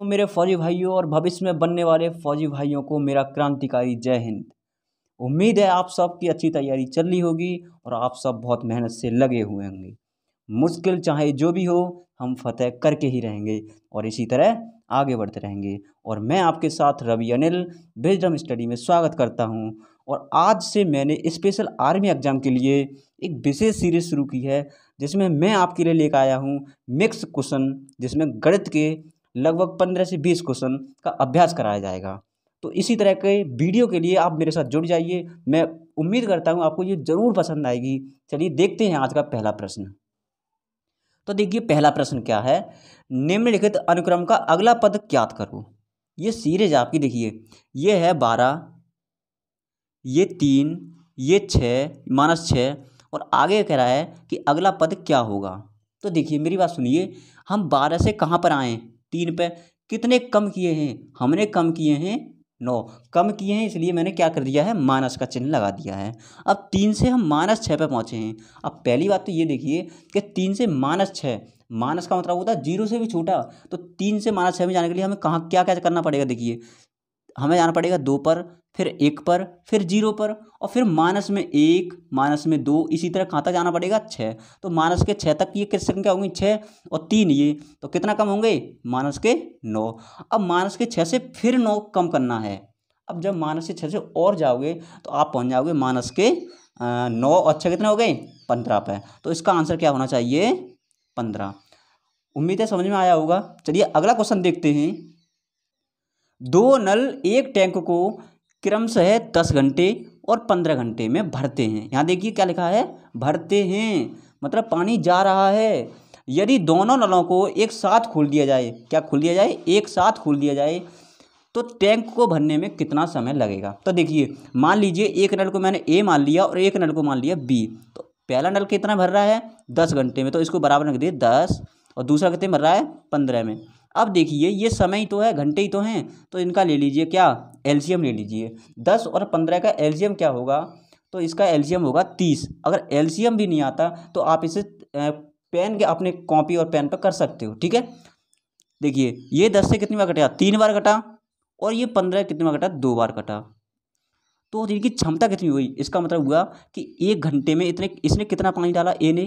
तो मेरे फौजी भाइयों और भविष्य में बनने वाले फौजी भाइयों को मेरा क्रांतिकारी जय हिंद उम्मीद है आप सब की अच्छी तैयारी चल रही होगी और आप सब बहुत मेहनत से लगे हुए होंगे मुश्किल चाहे जो भी हो हम फतेह करके ही रहेंगे और इसी तरह आगे बढ़ते रहेंगे और मैं आपके साथ रवि अनिल विजडम स्टडी में स्वागत करता हूँ और आज से मैंने स्पेशल आर्मी एग्ज़ाम के लिए एक विशेष सीरीज शुरू की है जिसमें मैं आपके लिए लेकर आया हूँ मिक्स क्वेश्चन जिसमें गणित के लगभग पंद्रह से बीस क्वेश्चन का अभ्यास कराया जाएगा तो इसी तरह के वीडियो के लिए आप मेरे साथ जुड़ जाइए मैं उम्मीद करता हूँ आपको ये ज़रूर पसंद आएगी चलिए देखते हैं आज का पहला प्रश्न तो देखिए पहला प्रश्न क्या है निम्नलिखित अनुक्रम का अगला पद ज्ञात करो ये सीरीज आपकी देखिए ये है बारह ये तीन ये छः माइनस छः और आगे कह रहा है कि अगला पद क्या होगा तो देखिए मेरी बात सुनिए हम बारह से कहाँ पर आएँ तीन पे कितने कम किए हैं हमने कम किए हैं नौ कम किए हैं इसलिए मैंने क्या कर दिया है माइनस का चिन्ह लगा दिया है अब तीन से हम माइनस छः पर पहुँचे हैं अब पहली बात तो ये देखिए कि तीन से माइनस छः माइनस का मतलब होता है जीरो से भी छोटा तो तीन से माइनस छः में जाने के लिए हमें कहाँ क्या क्या करना पड़ेगा देखिए हमें जाना पड़ेगा दो पर फिर एक पर फिर जीरो पर और फिर माइनस में एक माइनस में दो इसी तरह कहाँ तक जाना पड़ेगा छः तो माइनस के छः तक ये किस संख्या होंगी छः और तीन ये तो कितना कम होंगे माइनस के नौ अब माइनस के छः से फिर नौ कम करना है अब जब माइनस के छः से और जाओगे तो आप पहुँच जाओगे माइनस के नौ और छः कितने हो गए पंद्रह पे तो इसका आंसर क्या होना चाहिए पंद्रह उम्मीद है समझ में आया होगा चलिए अगला क्वेश्चन देखते हैं दो नल एक टैंक को क्रमशः दस घंटे और पंद्रह घंटे में भरते हैं यहाँ देखिए क्या लिखा है भरते हैं मतलब पानी जा रहा है यदि दोनों नलों को एक साथ खोल दिया जाए क्या खोल दिया जाए एक साथ खोल दिया जाए तो टैंक को भरने में कितना समय लगेगा तो देखिए मान लीजिए एक नल को मैंने ए मान लिया और एक नल को मान लिया बी तो पहला नल कितना भर रहा है दस घंटे में तो इसको बराबर रख दिए दस और दूसरा कितने भर रहा है पंद्रह में अब देखिए ये समय ही तो है घंटे ही तो हैं तो इनका ले लीजिए क्या एल्शियम ले लीजिए दस और पंद्रह का एल्जियम क्या होगा तो इसका एल्जियम होगा तीस अगर एल्शियम भी नहीं आता तो आप इसे पेन के अपने कॉपी और पेन पर कर सकते हो ठीक है देखिए ये दस से कितनी बार कटा तीन बार कटा और ये पंद्रह कितनी बार कटा दो बार कटा तो इनकी क्षमता कितनी हुई इसका मतलब हुआ कि एक घंटे में इतने इसने कितना पानी डाला ए ने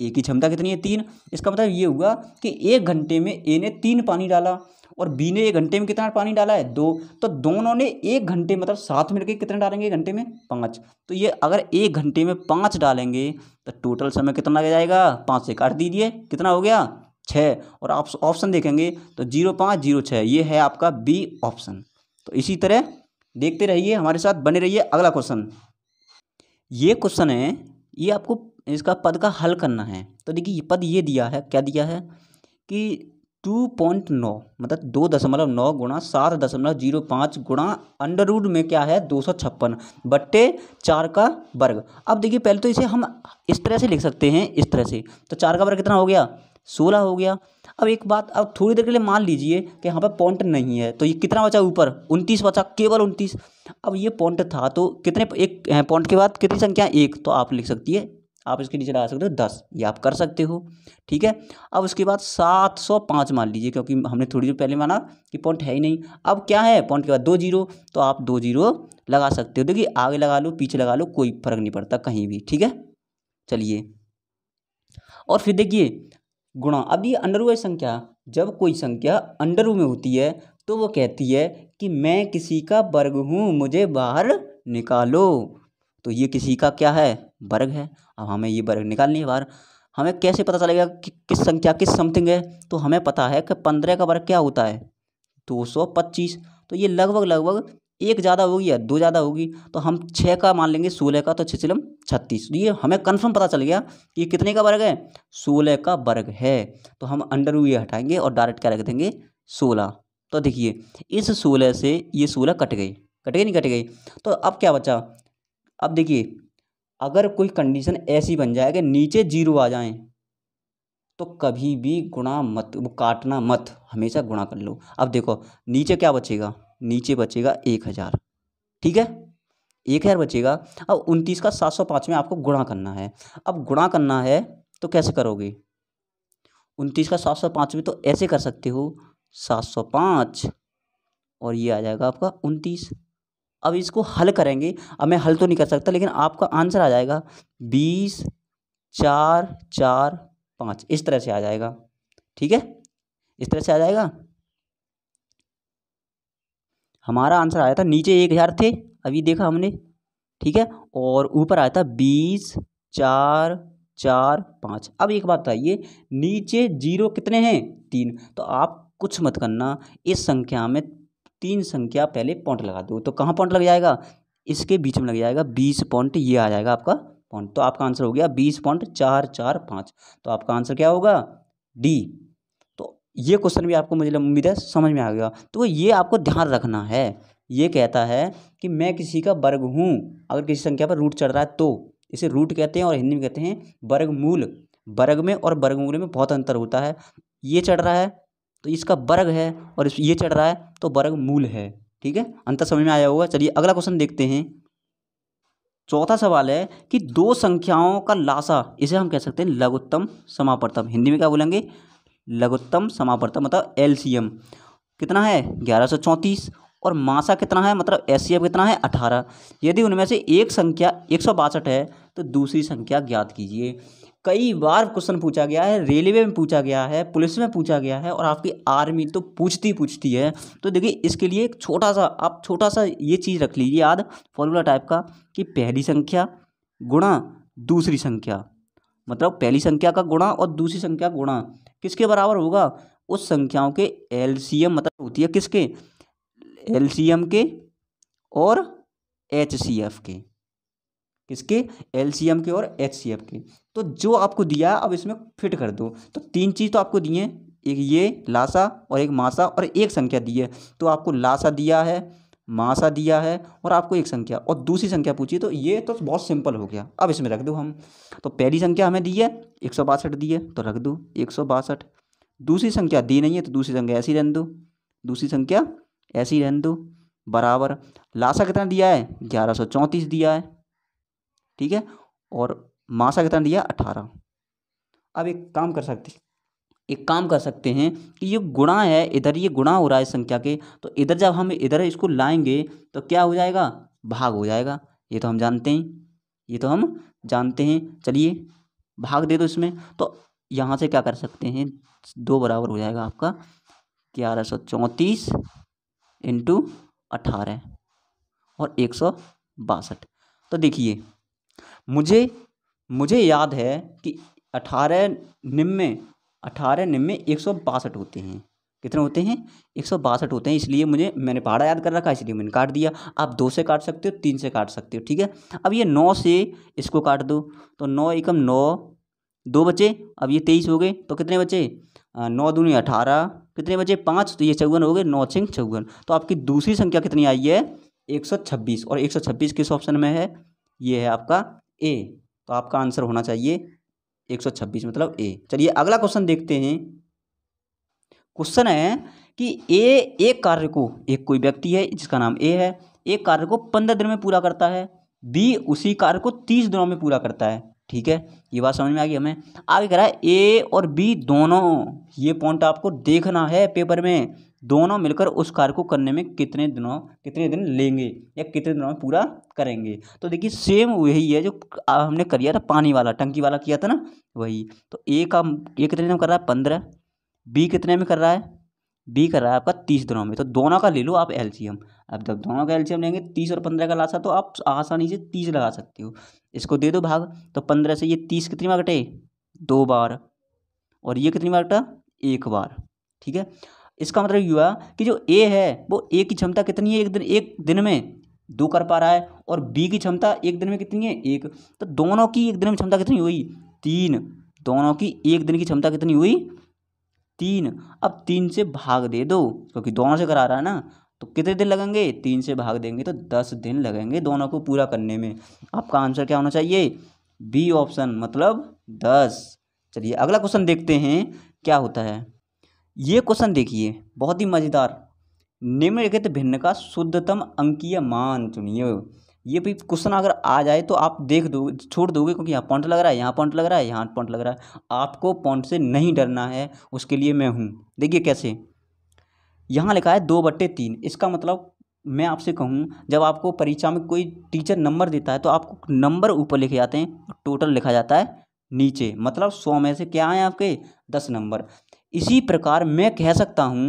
ए की क्षमता कितनी है तीन इसका मतलब ये हुआ कि एक घंटे में ए ने तीन पानी डाला और बी ने एक घंटे में कितना पानी डाला है दो तो दोनों ने एक घंटे मतलब साथ मिलकर कितना डालेंगे एक घंटे में पाँच तो ये अगर एक घंटे में पाँच डालेंगे तो टोटल समय कितना लग जाएगा पाँच से काट दीजिए कितना हो गया छः और आप ऑप्शन देखेंगे तो जीरो पाँच जीरो छः ये है आपका बी ऑप्शन तो इसी तरह देखते रहिए हमारे साथ बने रहिए अगला क्वेश्चन ये क्वेश्चन है ये आपको इसका पद का हल करना है तो देखिए ये पद ये दिया है क्या दिया है कि टू पॉइंट नौ मतलब दो दशमलव नौ गुणा सात दशमलव जीरो पाँच गुणा अंडर रूड में क्या है दो सौ छप्पन बट्टे चार का वर्ग अब देखिए पहले तो इसे हम इस तरह से लिख सकते हैं इस तरह से तो चार का वर्ग कितना हो गया सोलह हो गया अब एक बात अब थोड़ी देर के लिए मान लीजिए कि यहाँ पर पॉइंट नहीं है तो ये कितना बचा ऊपर उनतीस बचा केवल उनतीस अब ये पॉइंट था तो कितने एक पॉइंट के बाद कितनी संख्या एक तो आप लिख सकती है आप इसके नीचे लगा सकते हो दस ये आप कर सकते हो ठीक है अब उसके बाद सात सौ पाँच मान लीजिए क्योंकि हमने थोड़ी देर पहले माना कि पॉइंट है ही नहीं अब क्या है पॉइंट के बाद दो जीरो तो आप दो जीरो लगा सकते हो देखिए आगे लगा लो पीछे लगा लो कोई फर्क नहीं पड़ता कहीं भी ठीक है चलिए और फिर देखिए गुणा अब ये अंडर है संख्या जब कोई संख्या अंडर में होती है तो वो कहती है कि मैं किसी का वर्ग हूँ मुझे बाहर निकालो तो ये किसी का क्या है वर्ग है अब हमें ये वर्ग निकालनी है बाहर हमें कैसे पता चलेगा कि किस संख्या किस समथिंग है तो हमें पता है कि पंद्रह का वर्ग क्या होता है दो सौ पच्चीस तो ये लगभग लगभग एक ज़्यादा होगी या दो ज़्यादा होगी तो हम छः का मान लेंगे सोलह का तो चिलम छत्तीस तो ये हमें कन्फर्म पता चल गया कि ये कितने का वर्ग है सोलह का वर्ग है तो हम अंडर ये हटाएंगे और डायरेक्ट क्या रख देंगे सोलह तो देखिए इस सोलह से ये सोलह कट गई कट गई नहीं कट गई तो अब क्या बचा अब देखिए अगर कोई कंडीशन ऐसी बन जाए कि नीचे जीरो आ जाए तो कभी भी गुणा मत वो काटना मत हमेशा गुणा कर लो अब देखो नीचे क्या बचेगा नीचे बचेगा एक हज़ार ठीक है एक हज़ार बचेगा अब उनतीस का सात सौ पाँच में आपको गुणा करना है अब गुणा करना है तो कैसे करोगे उनतीस का सात सौ पाँच में तो ऐसे कर सकते हो सात सौ पाँच और ये आ जाएगा आपका उनतीस अब इसको हल करेंगे अब मैं हल तो नहीं कर सकता लेकिन आपका आंसर आ जाएगा बीस चार चार पाँच इस तरह से आ जाएगा ठीक है इस तरह से आ जाएगा हमारा आंसर आया था नीचे एक हज़ार थे अभी देखा हमने ठीक है और ऊपर आया था बीस चार चार पाँच अब एक बात बताइए नीचे जीरो कितने हैं तीन तो आप कुछ मत करना इस संख्या में तीन संख्या पहले पॉइंट लगा दो तो कहाँ पॉइंट लग जाएगा इसके बीच में लग जाएगा बीस पॉइंट ये आ जाएगा आपका पॉइंट तो आपका आंसर हो गया बीस पॉइंट चार चार पाँच तो आपका आंसर क्या होगा डी तो ये क्वेश्चन भी आपको मुझे उम्मीद है समझ में आ गया तो ये आपको ध्यान रखना है ये कहता है कि मैं किसी का वर्ग हूँ अगर किसी संख्या पर रूट चढ़ रहा है तो इसे रूट कहते हैं और हिंदी में कहते हैं वर्गमूल वर्ग में और वर्गमूल में बहुत अंतर होता है ये चढ़ रहा है तो इसका वर्ग है और ये चढ़ रहा है तो वर्ग मूल है ठीक है अंतर समझ में आया होगा चलिए अगला क्वेश्चन देखते हैं चौथा सवाल है कि दो संख्याओं का लासा इसे हम कह सकते हैं लघुत्तम समापर्तम हिंदी में क्या बोलेंगे लघुत्तम समापर्तम मतलब एल कितना है ग्यारह सौ चौंतीस और मासा कितना है मतलब एस कितना है अठारह यदि उनमें से एक संख्या एक सौ बासठ है तो दूसरी संख्या ज्ञात कीजिए कई बार क्वेश्चन पूछा गया है रेलवे में पूछा गया है पुलिस में पूछा गया है और आपकी आर्मी तो पूछती पूछती है तो देखिए इसके लिए एक छोटा सा आप छोटा सा ये चीज़ रख लीजिए याद फॉर्मूला टाइप का कि पहली संख्या गुणा दूसरी संख्या मतलब पहली संख्या का गुणा और दूसरी संख्या गुणा किसके बराबर होगा उस संख्याओं के एल मतलब होती है किसके एल के और एच के किसके एल के और एच के तो जो आपको दिया अब इसमें फिट कर दो तो तीन चीज़ तो आपको दिए एक ये लाशा और एक मासा और एक संख्या दी है तो आपको लाशा दिया है मासा दिया है और आपको एक संख्या और दूसरी संख्या पूछी तो ये तो बहुत सिंपल हो गया अब इसमें रख दो हम तो पहली संख्या हमें दी है एक सौ बासठ दी है तो रख दो एक सौ बासठ दूसरी संख्या दी नहीं है तो दूसरी संख्या ऐसी रहने दो दूसरी संख्या ऐसी रहने दो बराबर लाशा कितना दिया है ग्यारह सौ चौंतीस दिया है ठीक है और मासा कितना दिया अठारह अब एक काम कर सकते एक काम कर सकते हैं कि ये गुणा है इधर ये गुणा हो रहा है संख्या के तो इधर जब हम इधर इसको लाएंगे तो क्या हो जाएगा भाग हो जाएगा ये तो हम जानते हैं ये तो हम जानते हैं चलिए भाग दे दो इसमें तो यहाँ से क्या कर सकते हैं दो बराबर हो जाएगा आपका ग्यारह सौ चौंतीस इंटू अठारह और एक सौ बासठ तो देखिए मुझे मुझे याद है कि अठारह निम्न अठारह निम्न एक सौ बासठ होते हैं कितने होते हैं एक सौ बासठ होते हैं इसलिए मुझे मैंने पहाड़ा याद कर रखा है इसलिए मैंने काट दिया आप दो से काट सकते हो तीन से काट सकते हो ठीक है अब ये नौ से इसको काट दो तो नौ एकम नौ दो बचे अब ये तेईस हो गए तो कितने बचे नौ दूनी अठारह कितने बचे पाँच तो ये चौवन हो गए नौ छिंग चौवन तो आपकी दूसरी संख्या कितनी आई है एक सौ छब्बीस और एक सौ छब्बीस किस ऑप्शन में है ये है आपका ए तो आपका आंसर होना चाहिए 126 मतलब ए चलिए अगला क्वेश्चन देखते हैं क्वेश्चन है कि ए एक कार्य को एक कोई व्यक्ति है जिसका नाम ए है एक कार्य को पंद्रह दिन में पूरा करता है बी उसी कार्य को तीस दिनों में पूरा करता है ठीक है ये बात समझ में आ गई हमें आगे कह रहा है ए और बी दोनों ये पॉइंट आपको देखना है पेपर में दोनों मिलकर उस कार्य को करने में कितने दिनों कितने दिन लेंगे या कितने दिनों में पूरा करेंगे तो देखिए सेम वही है जो हमने कर था पानी वाला टंकी वाला किया था ना वही तो ए का ए कितने में कर रहा है पंद्रह बी कितने में कर रहा है बी कर रहा है आपका तीस दिनों में तो दोनों का ले लो आप एलसीएम अब जब दोनों का एलसीएम लेंगे तीस और पंद्रह का लाशा तो आप आसानी से तीस लगा सकते हो इसको दे दो भाग तो पंद्रह से ये तीस कितनी बार कटे दो बार और ये कितनी बार कटा एक बार ठीक है इसका मतलब ये हुआ कि जो ए है वो ए की क्षमता कितनी है एक दिन एक दिन में दो कर पा रहा है और बी की क्षमता एक दिन में कितनी है एक तो दोनों की एक दिन में क्षमता कितनी हुई तीन दोनों की एक दिन की क्षमता कितनी हुई तीन अब तीन से भाग दे दो क्योंकि दोनों से करा रहा है ना तो कितने दिन लगेंगे तीन से भाग देंगे तो दस दिन लगेंगे दोनों को पूरा करने में आपका आंसर क्या होना चाहिए बी ऑप्शन मतलब दस चलिए अगला क्वेश्चन देखते हैं क्या होता है ये क्वेश्चन देखिए बहुत ही मज़ेदार निम्नलिखित भिन्न का शुद्धतम अंकीय मान चुनिए ये भी क्वेश्चन अगर आ जाए तो आप देख दो छोड़ दोगे क्योंकि यहाँ पॉइंट लग रहा है यहाँ पॉइंट लग रहा है यहाँ पॉइंट लग रहा है आपको पॉइंट से नहीं डरना है उसके लिए मैं हूँ देखिए कैसे यहाँ लिखा है दो बट्टे तीन इसका मतलब मैं आपसे कहूँ जब आपको परीक्षा में कोई टीचर नंबर देता है तो आपको नंबर ऊपर लिखे जाते हैं टोटल लिखा जाता है नीचे मतलब सौ में से क्या आए आपके दस नंबर इसी प्रकार मैं कह सकता हूँ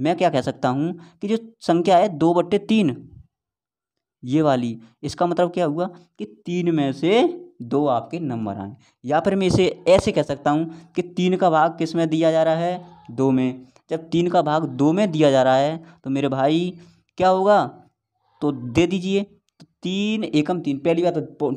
मैं क्या कह सकता हूँ कि जो संख्या है दो बट्टे तीन ये वाली इसका मतलब क्या हुआ कि तीन में से दो आपके नंबर आए या फिर मैं इसे ऐसे कह सकता हूँ कि तीन का भाग किस में दिया जा रहा है दो में जब तीन का भाग दो में दिया जा रहा है तो मेरे भाई क्या होगा तो दे दीजिए तो तीन एकम तीन पहली बात तो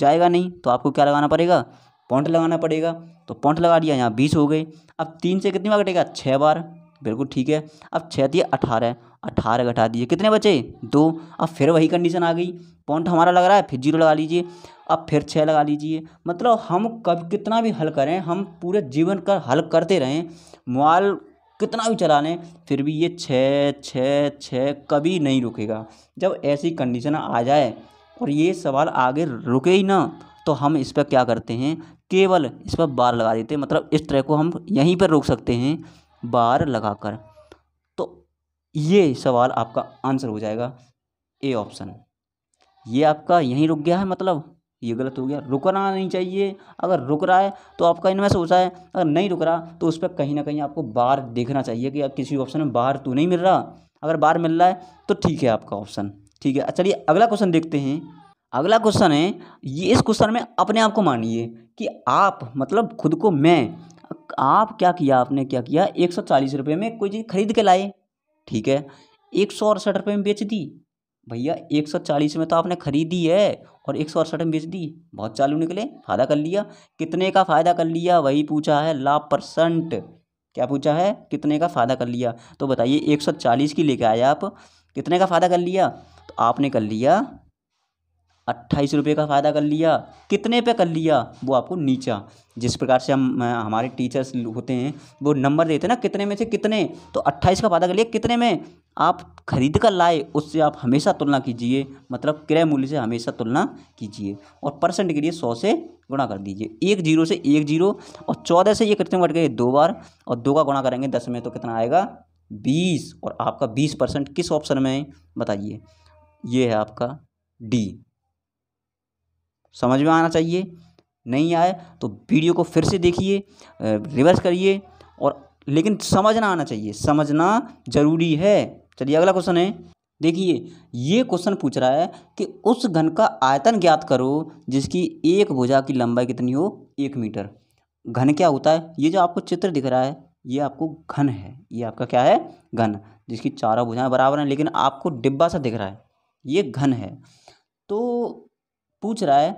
जाएगा नहीं तो आपको क्या लगाना पड़ेगा पॉइंट लगाना पड़ेगा तो पॉइंट लगा दिया यहाँ बीस हो गए अब तीन से कितनी बार कटेगा छः बार बिल्कुल ठीक है अब छः दिए अठारह अठारह घटा दीजिए कितने बचे दो अब फिर वही कंडीशन आ गई पॉइंट हमारा लग रहा है फिर जीरो लगा लीजिए अब फिर छः लगा लीजिए मतलब हम कब कितना भी हल करें हम पूरे जीवन का हल करते रहें मोबाइल कितना भी चला लें फिर भी ये छः छः छः कभी नहीं रुकेगा जब ऐसी कंडीशन आ जाए और ये सवाल आगे रुके ही ना तो हम इस पर क्या करते हैं केवल इस पर बार लगा देते हैं मतलब इस ट्रैक को हम यहीं पर रोक सकते हैं बार लगाकर तो ये सवाल आपका आंसर हो जाएगा ए ऑप्शन ये आपका यहीं रुक गया है मतलब ये गलत हो गया रुकना नहीं चाहिए अगर रुक रहा है तो आपका इनमें से है अगर नहीं रुक रहा तो उस पर कहीं ना कहीं आपको बार देखना चाहिए कि किसी ऑप्शन में बार तो नहीं मिल रहा अगर बार मिल रहा है तो ठीक है आपका ऑप्शन ठीक है चलिए अगला क्वेश्चन देखते हैं अगला क्वेश्चन है ये इस क्वेश्चन में अपने आप को मानिए कि आप मतलब खुद को मैं आप क्या किया आपने क्या किया एक सौ चालीस रुपये में कोई चीज़ खरीद के लाए ठीक है एक सौ अड़सठ रुपये में बेच दी भैया एक सौ चालीस में तो आपने खरीदी है और एक सौ अड़सठ में बेच दी बहुत चालू निकले फ़ायदा कर लिया कितने का फ़ायदा कर लिया वही पूछा है लाभ परसेंट क्या पूछा है कितने का फ़ायदा कर लिया तो बताइए एक सौ चालीस की लेके आए आप कितने का फ़ायदा कर लिया तो आपने कर लिया अट्ठाईस रुपये का फ़ायदा कर लिया कितने पे कर लिया वो आपको नीचा जिस प्रकार से हम हमारे टीचर्स होते हैं वो नंबर देते हैं ना कितने में से कितने तो अट्ठाईस का फ़ायदा कर लिया कितने में आप खरीद कर लाए उससे आप हमेशा तुलना कीजिए मतलब क्रय मूल्य से हमेशा तुलना कीजिए और परसेंट के लिए सौ से गुणा कर दीजिए एक जीरो से एक जीरो और चौदह से ये कितने बढ़ गए दो बार और दो का गुणा करेंगे दस में तो कितना आएगा बीस और आपका बीस परसेंट किस ऑप्शन में है बताइए ये है आपका डी समझ में आना चाहिए नहीं आए तो वीडियो को फिर से देखिए रिवर्स करिए और लेकिन समझना आना चाहिए समझना ज़रूरी है चलिए अगला क्वेश्चन है देखिए ये क्वेश्चन पूछ रहा है कि उस घन का आयतन ज्ञात करो जिसकी एक भुजा की लंबाई कितनी हो एक मीटर घन क्या होता है ये जो आपको चित्र दिख रहा है ये आपको घन है ये आपका क्या है घन जिसकी चारों भुजाएं बराबर हैं लेकिन आपको डिब्बा सा दिख रहा है ये घन है तो पूछ रहा है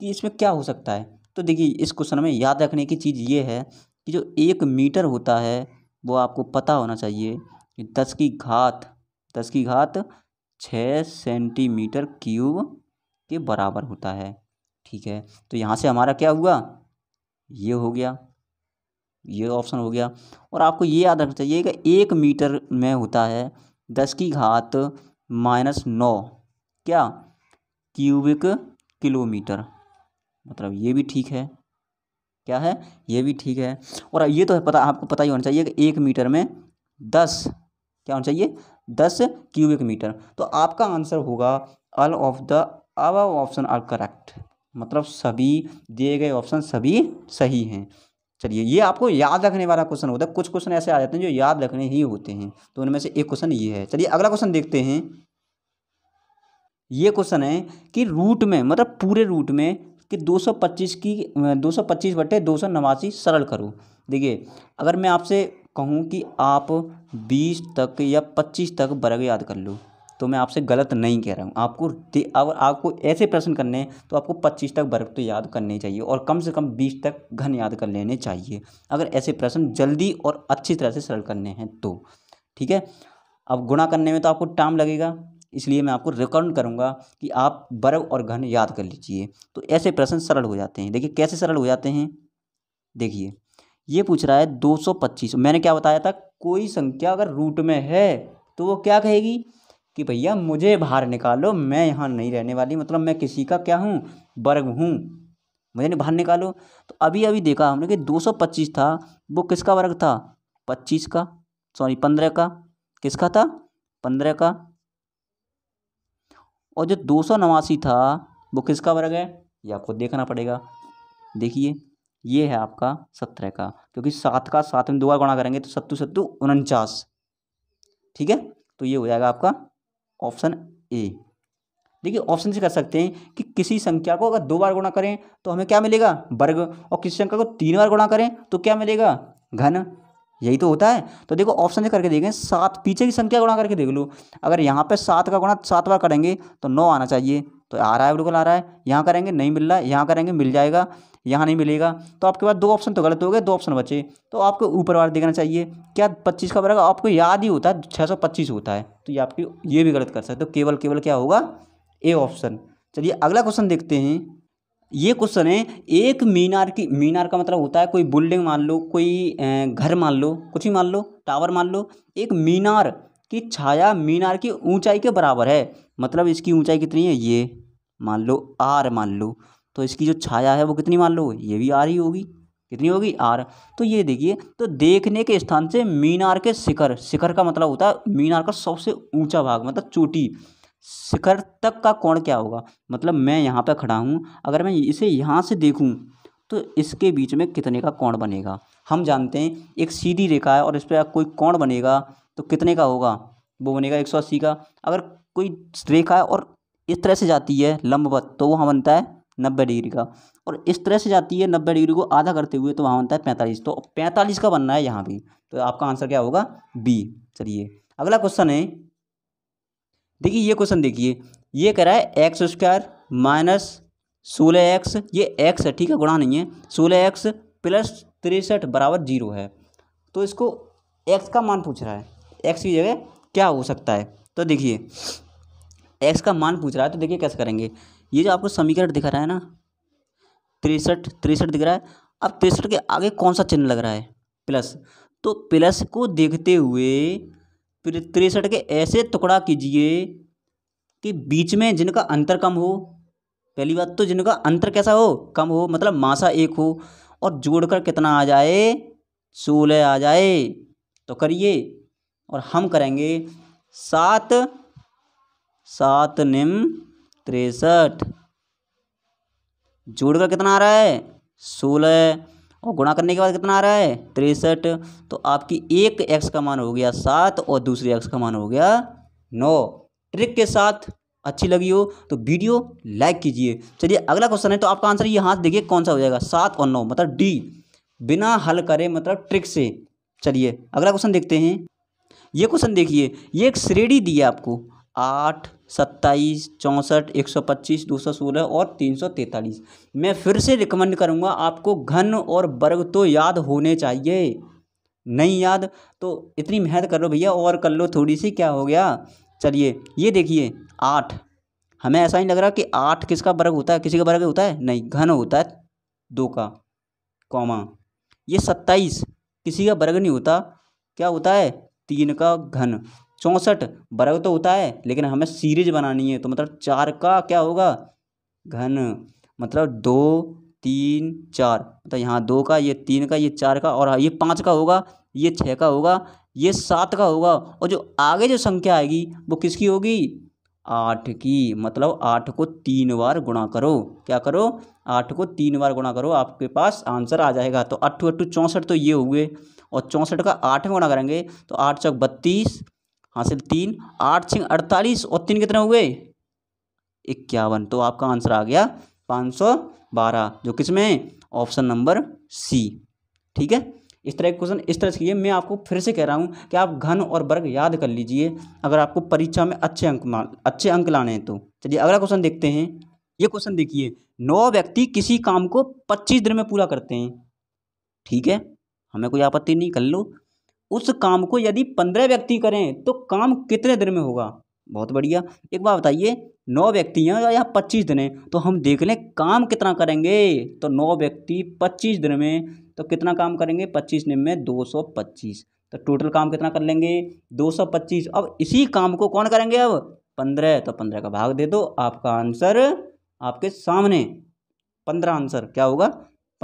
कि इसमें क्या हो सकता है तो देखिए इस क्वेश्चन में याद रखने की चीज़ ये है कि जो एक मीटर होता है वो आपको पता होना चाहिए कि दस की घात दस की घात छः सेंटीमीटर क्यूब के बराबर होता है ठीक है तो यहाँ से हमारा क्या हुआ ये हो गया ये ऑप्शन हो गया और आपको ये याद रखना चाहिए कि एक मीटर में होता है दस की घात माइनस नौ क्या क्यूबिक किलोमीटर मतलब ये भी ठीक है क्या है ये भी ठीक है और ये तो है पता आपको पता ही होना चाहिए कि एक मीटर में दस क्या होना चाहिए दस क्यूबिक मीटर तो आपका आंसर होगा all of the above option are correct मतलब सभी दिए गए ऑप्शन सभी सही हैं चलिए ये आपको याद रखने वाला क्वेश्चन होता है कुछ क्वेश्चन ऐसे आ जाते हैं जो याद रखने ही होते हैं तो उनमें से एक क्वेश्चन ये है चलिए अगला क्वेश्चन देखते हैं ये क्वेश्चन है कि रूट में मतलब पूरे रूट में कि 225 की 225 बटे दो सरल करो देखिए अगर मैं आपसे कहूँ कि आप 20 तक या 25 तक वर्ग याद कर लो तो मैं आपसे गलत नहीं कह रहा हूँ आपको अगर आपको ऐसे प्रश्न करने हैं तो आपको 25 तक वर्ग तो याद करने चाहिए और कम से कम 20 तक घन याद कर लेने चाहिए अगर ऐसे प्रश्न जल्दी और अच्छी तरह से सरल करने हैं तो ठीक है अब गुणा करने में तो आपको टाइम लगेगा इसलिए मैं आपको रिकमेंड करूँगा कि आप वर्ग और घन याद कर लीजिए तो ऐसे प्रश्न सरल हो जाते हैं देखिए कैसे सरल हो जाते हैं देखिए ये पूछ रहा है पच्चीस मैंने क्या बताया था कोई संख्या अगर रूट में है तो वो क्या कहेगी कि भैया मुझे बाहर निकालो मैं यहाँ नहीं रहने वाली मतलब मैं किसी का क्या हूँ वर्ग हूँ मुझे नहीं बाहर निकालो तो अभी अभी देखा हमने कि 225 था वो किसका वर्ग था 25 का सॉरी 15 का किसका था 15 का और जो दो सौ नवासी था वो किसका वर्ग है ये आपको देखना पड़ेगा देखिए ये है आपका सत्रह का क्योंकि सात का सात में दो बार गुणा करेंगे तो सत्तू सत्तू उनचास ठीक है तो ये हो जाएगा आपका ऑप्शन ए देखिए ऑप्शन से कर सकते हैं कि किसी संख्या को अगर दो बार गुणा करें तो हमें क्या मिलेगा वर्ग और किसी संख्या को तीन बार गुणा करें तो क्या मिलेगा घन यही तो होता है तो देखो ऑप्शन करके देखें सात पीछे की संख्या गुणा करके देख लो अगर यहाँ पर सात का गुणा सात बार करेंगे तो नौ आना चाहिए तो आ रहा है बिल्कुल आ रहा है यहाँ करेंगे नहीं मिल रहा है यहाँ करेंगे मिल जाएगा यहाँ नहीं मिलेगा तो आपके पास दो ऑप्शन तो गलत हो गए दो ऑप्शन बचे तो आपको ऊपर वाला देखना चाहिए क्या पच्चीस का बढ़ेगा आपको याद ही होता है छः सौ पच्चीस होता है तो ये आपकी ये भी गलत कर सकते हो तो केवल केवल क्या होगा ए ऑप्शन चलिए अगला क्वेश्चन देखते हैं ये क्वेश्चन है एक मीनार की मीनार का मतलब होता है कोई बिल्डिंग मान लो कोई घर मान लो कुछ भी मान लो टावर मान लो एक मीनार की छाया मीनार की ऊंचाई के बराबर है मतलब इसकी ऊंचाई कितनी है ये मान लो आर मान लो तो इसकी जो छाया है वो कितनी मान लो ये भी आर ही होगी कितनी होगी आर तो ये देखिए तो देखने के स्थान से मीनार के शिखर शिखर का मतलब होता है मीनार का सबसे ऊंचा भाग मतलब चोटी शिखर तक का कोण क्या होगा मतलब मैं यहाँ पर खड़ा हूँ अगर मैं इसे यहाँ से देखूँ तो इसके बीच में कितने का कोण बनेगा हम जानते हैं एक सीधी रेखा है और इस पर कोई कोण बनेगा तो कितने का होगा वो बनेगा एक सौ अस्सी का अगर कोई रेखा है और इस तरह से जाती है लंबवत तो वहाँ बनता है नब्बे डिग्री का और इस तरह से जाती है नब्बे डिग्री को आधा करते हुए तो वहाँ बनता है पैंतालीस तो पैंतालीस का बनना है यहाँ भी तो आपका आंसर क्या होगा बी चलिए अगला क्वेश्चन है देखिए ये क्वेश्चन देखिए ये कह रहा है एक्स स्क्वायर माइनस सोलह एक्स ये एक्स है ठीक है गुणा नहीं है सोलह एक्स प्लस तिरसठ बराबर जीरो है तो इसको एक्स का मान पूछ रहा है एक्स की जगह क्या हो सकता है तो देखिए एक्स का मान पूछ रहा है तो देखिए कैसे करेंगे ये जो आपको समीकरण दिख रहा है ना तिरसठ तिरसठ दिख रहा है अब तिरसठ के आगे कौन सा चिन्ह लग रहा है प्लस तो प्लस को देखते हुए तिरसठ के ऐसे टुकड़ा कीजिए कि बीच में जिनका अंतर कम हो पहली बात तो जिनका अंतर कैसा हो कम हो मतलब मासा एक हो और जोड़कर कितना आ जाए सोलह आ जाए तो करिए और हम करेंगे सात सात निम तिरसठ जोड़कर कितना आ रहा है सोलह और गुणा करने के बाद कितना आ रहा है तिरसठ तो आपकी एक एक्स का मान हो गया सात और दूसरे एक्स का मान हो गया नौ ट्रिक के साथ अच्छी लगी हो तो वीडियो लाइक कीजिए चलिए अगला क्वेश्चन है तो आपका आंसर ये हाथ देखिए कौन सा हो जाएगा सात और नौ मतलब डी बिना हल करे मतलब ट्रिक से चलिए अगला क्वेश्चन देखते हैं ये क्वेश्चन देखिए ये एक श्रेणी दी है आपको आठ सत्ताईस चौंसठ एक सौ पच्चीस दो सौ सोलह और तीन सौ तैंतालीस मैं फिर से रिकमेंड करूँगा आपको घन और वर्ग तो याद होने चाहिए नहीं याद तो इतनी मेहनत कर लो भैया और कर लो थोड़ी सी क्या हो गया चलिए ये देखिए आठ हमें ऐसा नहीं लग रहा कि आठ किसका वर्ग होता है किसी का वर्ग होता है नहीं घन होता है दो का कॉमा ये सत्ताईस किसी का वर्ग नहीं होता क्या होता है तीन का घन चौंसठ वर्ग तो होता है लेकिन हमें सीरीज बनानी है तो मतलब चार का क्या होगा घन मतलब दो तीन चार मतलब यहाँ दो का ये तीन का ये चार का और ये पाँच का होगा ये छः का होगा ये सात का होगा और जो आगे जो संख्या आएगी वो किसकी होगी आठ की मतलब आठ को तीन बार गुणा करो क्या करो आठ को तीन बार गुणा करो आपके पास आंसर आ जाएगा तो अट्ठू अट्ठू चौंसठ तो ये हुए और चौंसठ का आठ में गुणा करेंगे तो आठ चौक बत्तीस हाँ तीन आठ छः अड़तालीस और तीन कितने हुए इक्यावन तो आपका आंसर आ गया पाँच सौ बारह जो किस में ऑप्शन नंबर सी ठीक है इस तरह के क्वेश्चन इस तरह से किए मैं आपको फिर से कह रहा हूँ कि आप घन और वर्ग याद कर लीजिए अगर आपको परीक्षा में अच्छे अंक अच्छे अंक लाने हैं तो चलिए अगला क्वेश्चन देखते हैं ये क्वेश्चन देखिए नौ व्यक्ति किसी काम को पच्चीस दिन में पूरा करते हैं ठीक है हमें कोई आपत्ति नहीं कर लो उस काम को यदि पंद्रह व्यक्ति करें तो काम कितने दिन में होगा बहुत बढ़िया एक बार बताइए नौ व्यक्ति हैं या पच्चीस दिन हैं तो हम देख लें काम कितना करेंगे तो नौ व्यक्ति पच्चीस दिन में तो कितना काम करेंगे पच्चीस दिन में दो सौ पच्चीस तो टोटल काम कितना कर लेंगे दो सौ पच्चीस अब इसी काम को कौन करेंगे अब पंद्रह तो पंद्रह का भाग दे दो आपका आंसर आपके सामने पंद्रह आंसर क्या होगा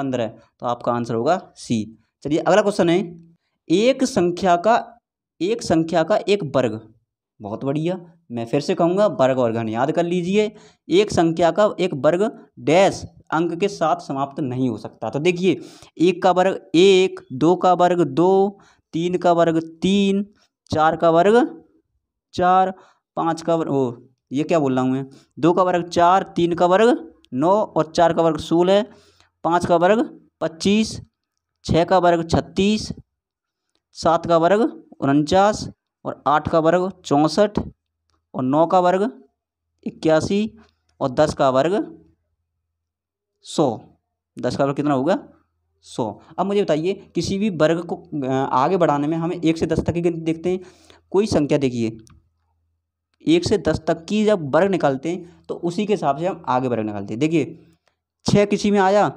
पंद्रह तो आपका आंसर होगा सी चलिए अगला क्वेश्चन है एक संख्या का एक संख्या का एक वर्ग बहुत बढ़िया मैं फिर से कहूँगा वर्ग और घन याद कर लीजिए एक संख्या का एक वर्ग डैश अंक के साथ समाप्त नहीं हो सकता तो देखिए एक का वर्ग एक दो का वर्ग दो तीन का वर्ग तीन चार का वर्ग चार पाँच का वर्ग ओ ये क्या बोल रहा हूँ मैं दो का वर्ग चार तीन का वर्ग नौ और चार का वर्ग सोलह पाँच का वर्ग पच्चीस छः का वर्ग छत्तीस सात का वर्ग उनचास और आठ का वर्ग चौंसठ और नौ का वर्ग इक्यासी और दस का वर्ग सौ दस का वर्ग कितना होगा सौ अब मुझे बताइए किसी भी वर्ग को आगे बढ़ाने में हमें एक से दस तक की गिनती देखते हैं कोई संख्या देखिए एक से दस तक की जब वर्ग निकालते हैं तो उसी के हिसाब से हम आगे वर्ग निकालते हैं देखिए छः किसी में आया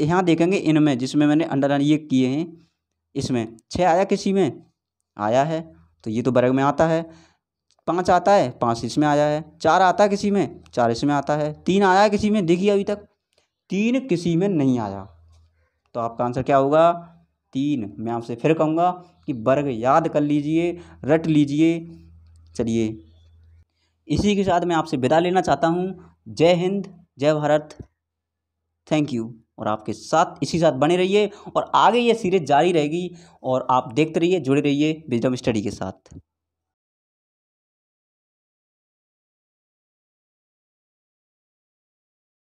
यहाँ देखेंगे इनमें जिसमें मैंने अंडरलाइन ये किए हैं इसमें छः आया किसी में आया है तो ये तो वर्ग में आता है पाँच आता है पाँच इसमें आया है चार आता है किसी में चार इसमें आता है तीन आया किसी में देखिए अभी तक तीन किसी में नहीं आया तो आपका आंसर क्या होगा तीन मैं आपसे फिर कहूँगा कि वर्ग याद कर लीजिए रट लीजिए चलिए इसी के साथ मैं आपसे विदा लेना चाहता हूँ जय हिंद जय भारत थैंक यू और आपके साथ इसी साथ बने रहिए और आगे ये सीरीज जारी रहेगी और आप देखते रहिए जुड़े रहिए विजडम स्टडी के साथ